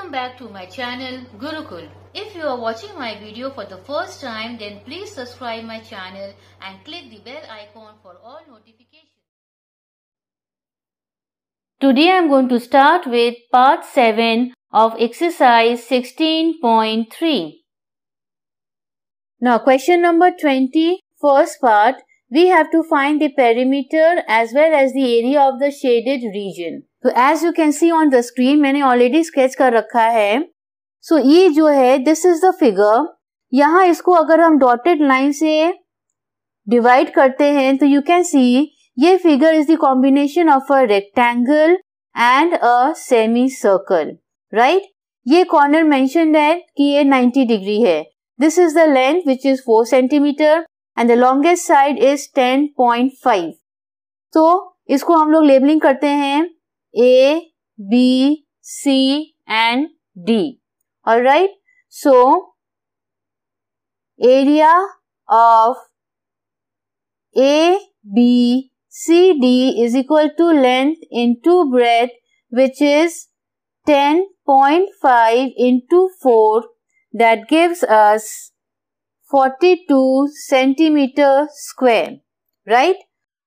Welcome back to my channel Gurukul. If you are watching my video for the first time then please subscribe my channel and click the bell icon for all notifications. Today I am going to start with part 7 of exercise 16.3. Now question number 20 first part we have to find the perimeter as well as the area of the shaded region. तो as you can see on the screen मैंने already sketch कर रखा है सो so, ये जो है this is the figure यहाँ इसको अगर हम डॉटेड लाइन से डिवाइड करते हैं तो यू कैन सी ये figure is the combination of a rectangle and a semi circle right ये कॉर्नर मैंशन है कि ये 90 डिग्री है this is the length which is 4 centimetre and the longest side is 10.5 तो इसको हम लोग लेबलिंग करते हैं A, B, C and D. Alright. So, area of A, B, C, D is equal to length into breadth which is 10.5 into 4 that gives us 42 centimeter square. Right.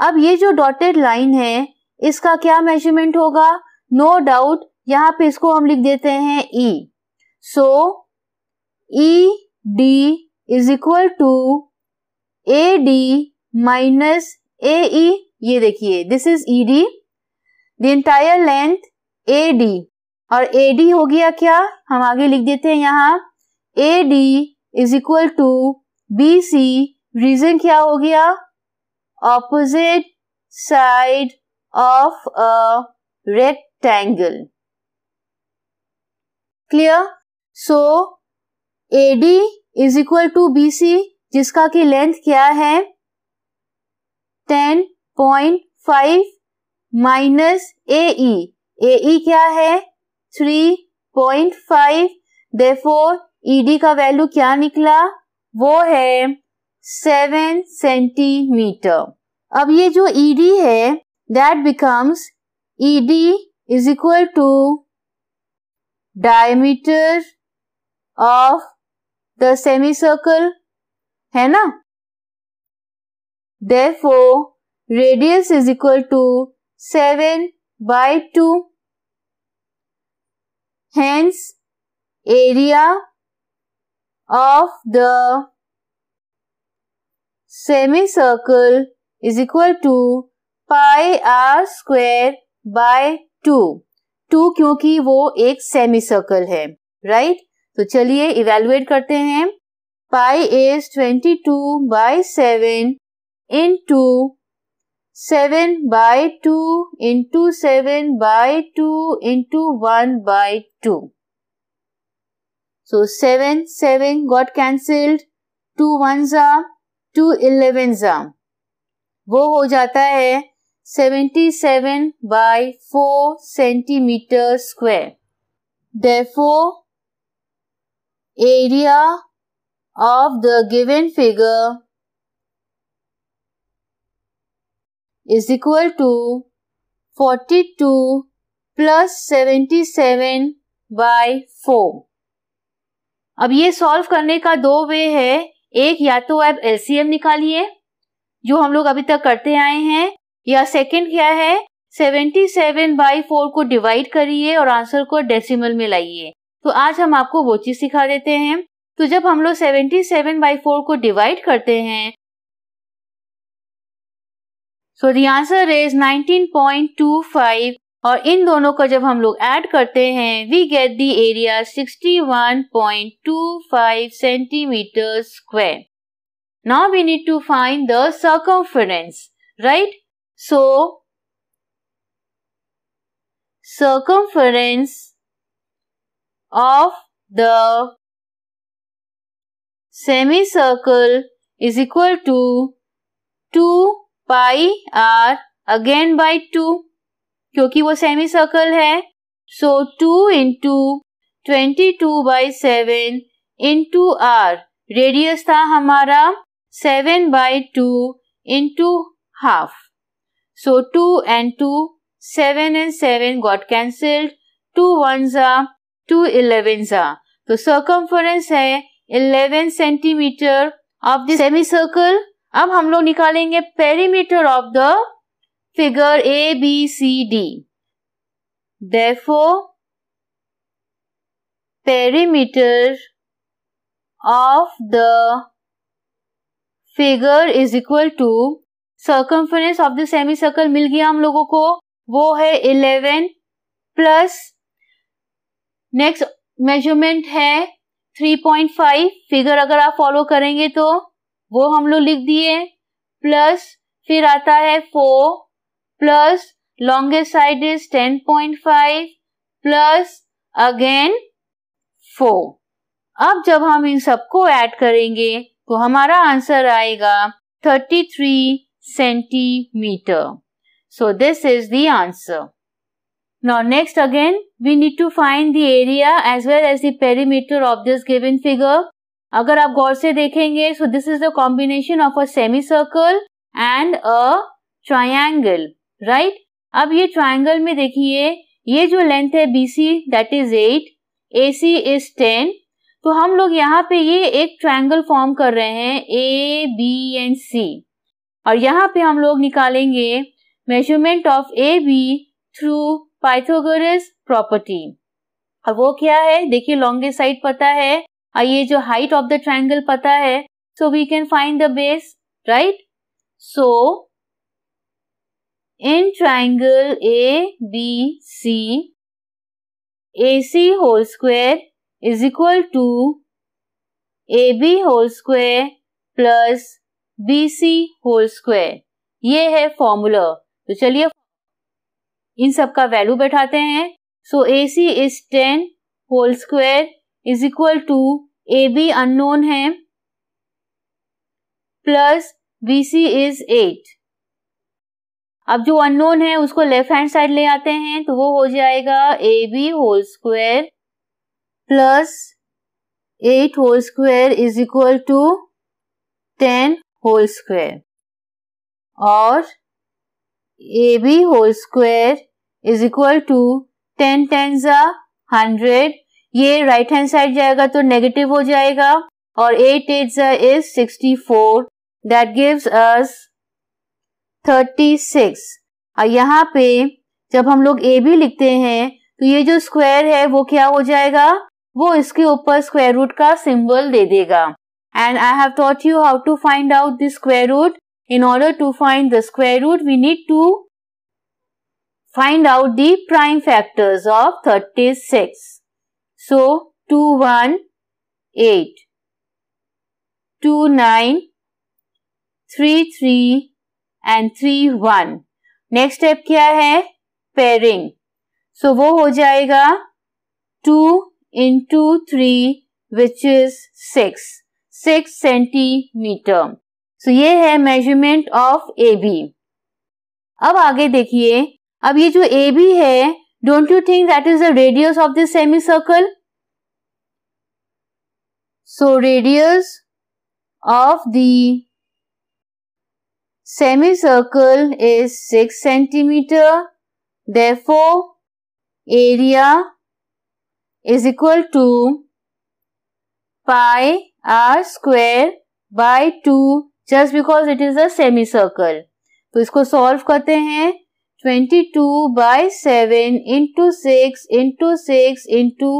अब ये जो dotted line है इसका क्या measurement होगा no no doubt यहाँ पे इसको हम लिख देते हैं E so E D is equal to A D minus A E ये देखिए this is E D the entire length A D और ए डी हो गया क्या हम आगे लिख देते हैं यहाँ A D is equal to B C reason क्या हो गया opposite side of a rectangle. Clear? So AD is equal to BC जिसका की लेंथ क्या है 10.5 माइनस AE. AE क्या है 3.5 देफोर ED का वैल्यू क्या निकला वो है सेवन सेंटीमीटर अब ये जो ईडी e है that becomes ED is equal to diameter of the semicircle है ना therefore radius is equal to 7 by 2 hence area of the semicircle is equal to pi R square by two two क्योंकि वो एक semi circle है right right? तो चलिए evaluate करते हैं pi is twenty two by seven into seven by two into seven by two into one by two so seven seven got cancelled. Two one जा two eleven जा वो हो जाता है 77 by 4 centimeter square. Therefore, area of the given figure is equal to 42 plus 77 by 4. अब ये solve करने का दो वे है एक या तो आप एलसीएम निकालिए जो हम लोग अभी तक करते आए हैं या सेकंड क्या है 77 बाई फोर को डिवाइड करिए और आंसर को डेसिमल में लाइए तो आज हम आपको वो चीज सिखा देते हैं तो जब हम लोग सेवन बाई फोर को डिवाइड करते हैं सो द आंसर इज 19.25 और इन दोनों को जब हम लोग ऐड करते हैं we get the area 61.25 centimetre square now we need to find the circumference right So, circumference of the semicircle is equal to 2 pi r again by two क्योंकि वो सेमी सर्कल है so two into twenty two by seven into R radius था हमारा seven by two into half So 2 and 2, 7 and 7 got cancelled. 2 ones are, 2 elevens are. So circumference है 11 centimetre of the semicircle अब हम लोग निकालेंगे perimeter of the figure A B C D therefore perimeter of the figure is equal to circumference of the semi circle मिल गया हम लोगों को वो है इलेवन प्लस नेक्स्ट मेजरमेंट है थ्री पॉइंट फाइव फिगर अगर आप फॉलो करेंगे तो वो हम लोग लिख दिए प्लस फिर आता है four plus longest side is ten point five plus again four अब जब हम इन सबको ऐड करेंगे तो हमारा आंसर आएगा thirty three centimeter. So this is the answer. Now next again we need to find the area as well as the perimeter of this given figure. अगर आप गौर से देखेंगे so this is the combination of a semicircle and a triangle, right? अब ये triangle में देखिए ये जो length है BC that is 8, AC is 10. तो हम लोग यहाँ पे ये एक triangle form कर रहे हैं A, B and C. और यहाँ पे हम लोग निकालेंगे measurement of A B through Pythagoras property और वो क्या है देखिए लॉन्गेस्ट साइड पता है और ये जो हाइट ऑफ द ट्राइंगल पता है so we can find the base right so in triangle A B C A C whole square is equal to A B whole square plus B C whole square ये है formula तो चलिए इन सब का value बैठाते हैं so A C is ten whole square is equal to A B unknown है plus B C is eight अब जो अननोन है उसको लेफ्ट हैंड साइड ले आते हैं तो वो हो जाएगा A B whole square plus eight whole square is equal to ten whole square और A B whole square is equal to ten ten जा हंड्रेड ये राइट हैंड साइड जाएगा तो नेगेटिव हो जाएगा और एट एट जा is sixty four that gives us thirty six और यहाँ पे जब हम लोग ए बी लिखते हैं तो ये जो स्क्वायर है वो क्या हो जाएगा वो इसके ऊपर स्क्वायर रूट का सिंबल दे देगा and I have taught you how to find out the square root. In order to find the square root, we need to find out the prime factors of 36. So, 2, 1, 8, 2, 9, 3, 3 and 3, 1. Next step, क्या है pairing. so, वो हो जाएगा two into three, which is six. Six centimetre so ये है measurement of A B अब आगे देखिए अब ये जो ए बी है don't you think that is the radius of this semi circle so radius of the semi circle is six centimetre therefore area is equal to pi R square by two just because it is a semi circle तो इसको solve करते हैं twenty two by seven into six into six into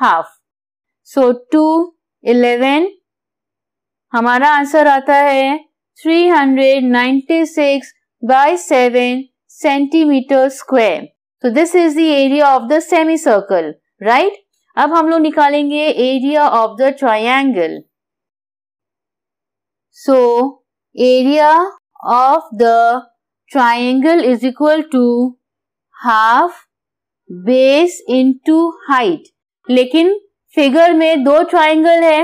half so two eleven हमारा answer आता है three hundred ninety six by seven centimetre square तो this is the area of the semi circle right अब हम लोग निकालेंगे area of the triangle so area of the is equal to half base into height हाइट लेकिन figure में दो triangle है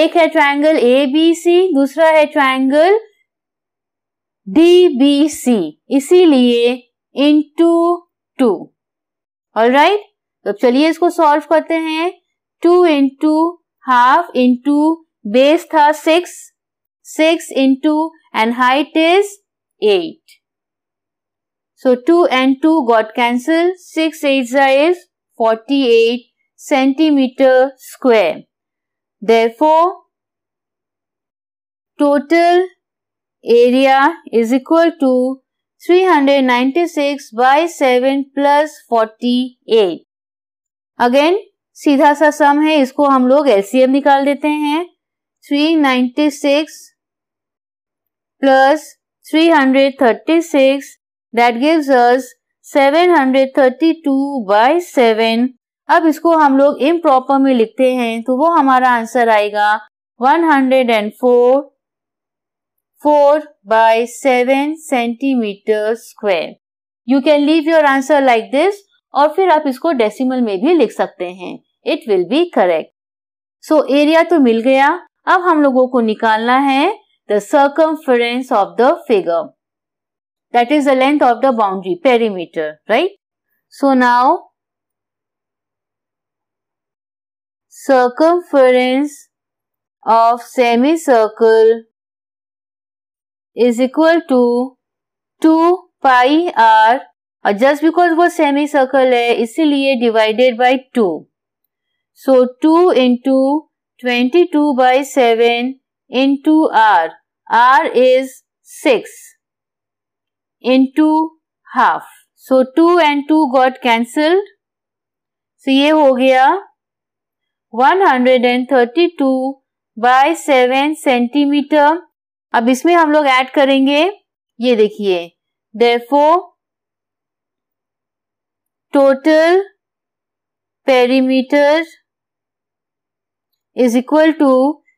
एक है ट्राइंगल ए बी सी दूसरा है ट्राइंगल डी बी सी इसीलिए इंटू टू ऑल राइट तो चलिए इसको सॉल्व करते हैं two into half into base था six six into and height is eight so two and two got cancel six eight is forty eight centimetre square is equal to three hundred equal six 396 by 7 plus 48 again सीधा सा सम है इसको हम लोग LCM निकाल देते हैं 396 plus 336 that gives us 732 by 7 अब इसको हम लोग इम प्रॉपर में लिखते हैं तो वो हमारा आंसर आएगा 104 four by seven centimetre square you can leave your answer like this और फिर आप इसको डेसिमल में भी लिख सकते हैं it will be correct so area तो मिल गया अब हम लोगों को निकालना है the circumference of the figure that is the length of the boundary perimeter right so now circum of semi circle is equal to two pi R और जस्ट बिकॉज वो सेमी सर्कल है इसीलिए divided by two so two into twenty two by seven into R R is six into half so two and two got cancelled so ये हो गया one hundred and thirty two by seven centimetre अब इसमें हम लोग add करेंगे ये देखिए therefore total perimeter is equal to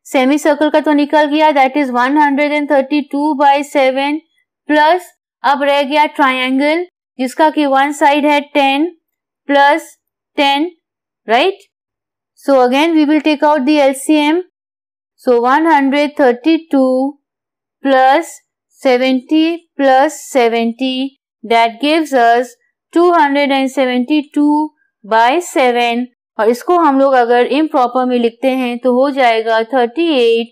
semi circle का तो निकल गया that is 132 by seven plus अब रह गया ट्राइंगल जिसका कि वन साइड है 10 plus 10 right so again we will take out the LCM so 132 plus 70 plus 70 gives us us 272 by seven और इसको हम लोग अगर इम में लिखते हैं तो हो जाएगा 38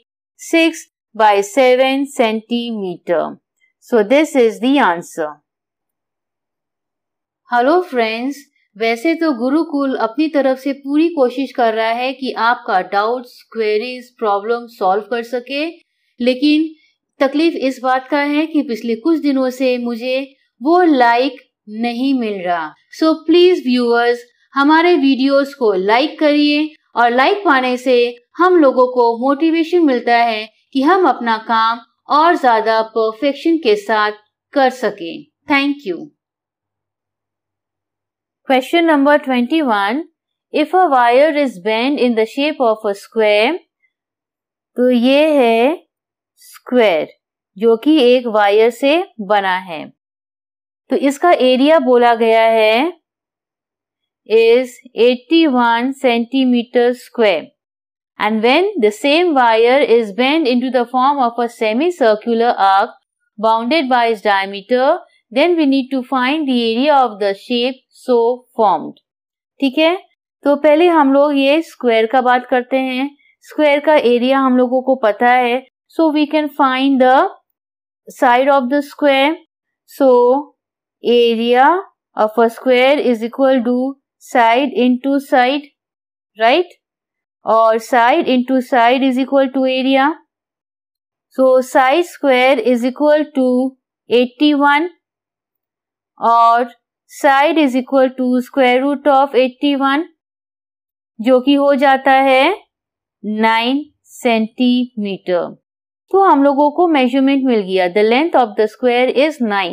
six by seven centimetre so this is the answer hello friends वैसे तो गुरुकुल अपनी तरफ से पूरी कोशिश कर रहा है कि आपका डाउट्स क्वेरीज प्रॉब्लम सॉल्व कर सके लेकिन तकलीफ इस बात का है कि पिछले कुछ दिनों से मुझे वो लाइक नहीं मिल रहा सो प्लीज व्यूअर्स हमारे वीडियोस को लाइक करिए और लाइक पाने से हम लोगों को मोटिवेशन मिलता है कि हम अपना काम और ज्यादा परफेक्शन के साथ कर सके thank you question number twenty one if a wire is bend in the shape of a square तो ये है स्क्वेर जो कि एक वायर से बना है तो इसका एरिया बोला गया है is 81 centimetre square and when the same wire is bend to the form of a semi circular arc bounded by its diameter then we need to find the area of the shape so formed ठीक है तो पहले हम लोग ये square का बात करते हैं स्क्वायर का एरिया हम लोगों को पता है so we can find the side of the square so area of a square is equal to side into side, right? Or side into side is equal to area. So, side square is equal to 81 और side is equal to square root of 81 जो कि हो जाता है 9 centimetre तो हम लोगों को मेजरमेंट मिल गया the length of the square is 9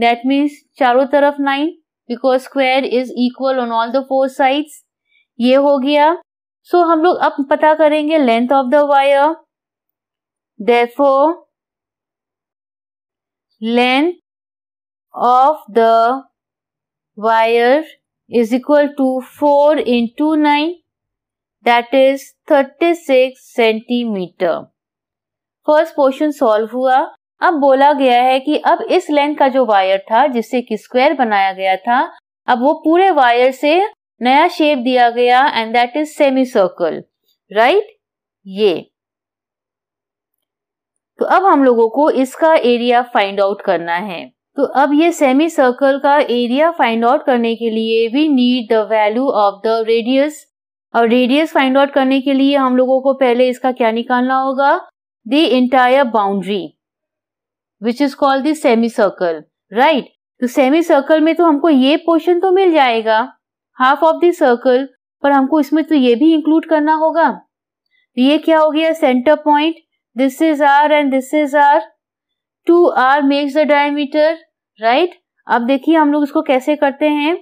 that means चारों तरफ nine because square is equal on all the four side ये हो गया सो so, हम लोग अब पता करेंगे length of the wire therefore length of the wire is equal to four into nine that is thirty six centimetre first question solve हुआ अब बोला गया है कि अब इस लेंथ का जो वायर था जिससे कि स्क्वायर बनाया गया था अब वो पूरे वायर से नया शेप दिया गया and that is semi circle right ये तो अब हम लोगों को इसका एरिया फाइंड आउट करना है तो अब ये सेमी सर्कल का एरिया फाइंड आउट करने के लिए we need the value of the radius और रेडियस फाइंड आउट करने के लिए हम लोगों को पहले इसका क्या निकालना होगा the entire boundary which is called the semi circle right तो सेमी सर्कल में तो हमको ये पोर्शन तो मिल जाएगा हाफ ऑफ द सर्कल पर हमको इसमें तो ये भी इंक्लूड करना होगा तो ये क्या हो गया centre point this is R and this is R two R makes the diameter right अब देखिए हम लोग इसको कैसे करते हैं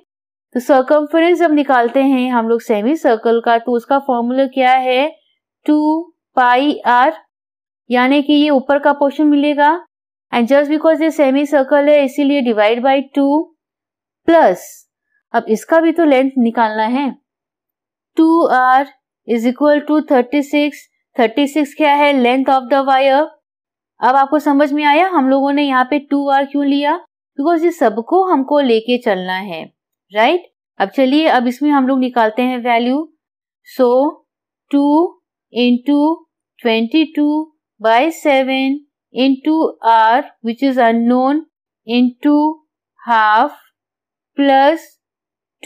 तो सर्कम्फ्रेंस जब निकालते हैं हम लोग सेमी सर्कल का तो उसका फॉर्मूला क्या है टू पाई आर यानी कि ये ऊपर का पोर्शन मिलेगा एंड जस्ट बिकॉज ये सेमी सर्कल है इसीलिए डिवाइड बाई टू प्लस अब इसका भी तो लेंथ निकालना है two R is equal to thirty six thirty six क्या है लेंथ ऑफ द वायर अब आपको समझ में आया हम लोगों ने यहाँ पे टू आर क्यों लिया बिकॉज ये सबको हमको लेके चलना है राइट right? अब चलिए अब इसमें हम लोग निकालते हैं value so two into twenty two by seven into r which is unknown into half plus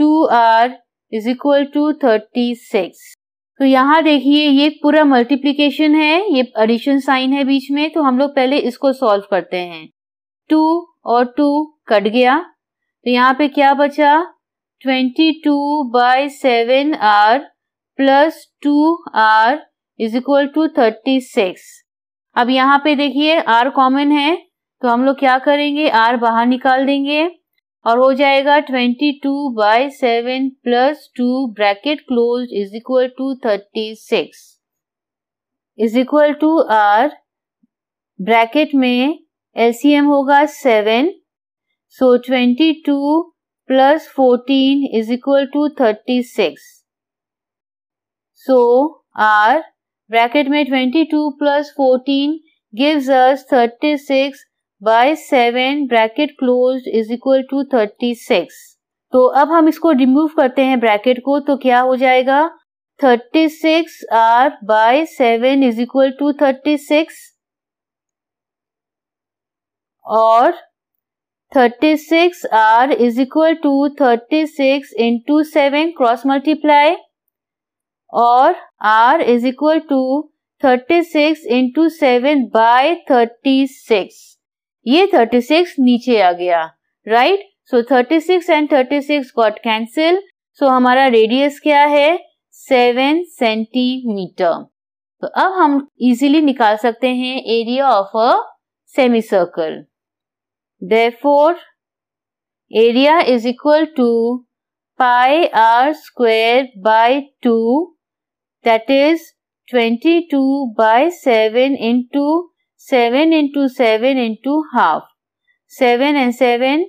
2r is equal to thirty six तो यहाँ देखिए ये पूरा मल्टीप्लीकेशन है ये एडिशन साइन है बीच में तो हम लोग पहले इसको सॉल्व करते हैं टू और टू कट गया तो यहाँ पे क्या बचा twenty two by seven R plus two R is equal to thirty six अब यहाँ पे देखिए आर कॉमन है तो हम लोग क्या करेंगे आर बाहर निकाल देंगे और हो जाएगा twenty two by seven plus two bracket close is equal to thirty six is equal to R bracket में एलसीएम होगा seven so twenty two plus fourteen is equal to thirty six so R bracket में 22 plus fourteen gives us 36 by seven bracket close is equal to 36 तो अब हम इसको remove करते हैं bracket को तो क्या हो जाएगा 36 R by seven is equal to 36 और 36 R is equal to 36 into seven cross multiply और R is equal to thirty six into seven by thirty six ये थर्टी सिक्स नीचे आ गया right so thirty six and thirty six got cancel सो हमारा radius क्या है seven centimetre तो अब हम इजीली निकाल सकते हैं area of a semi circle for area is equal to pi R square by two that is 22 by 7 into 7 into 7 into half. 7 and 7,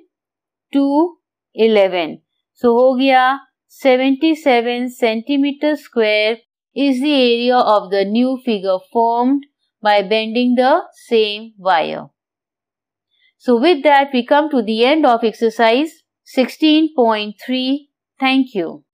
2, 11. So, हो 77 centimeter square is the area of the new figure formed by bending the same wire. So, with that we come to the end of exercise 16.3. Thank you.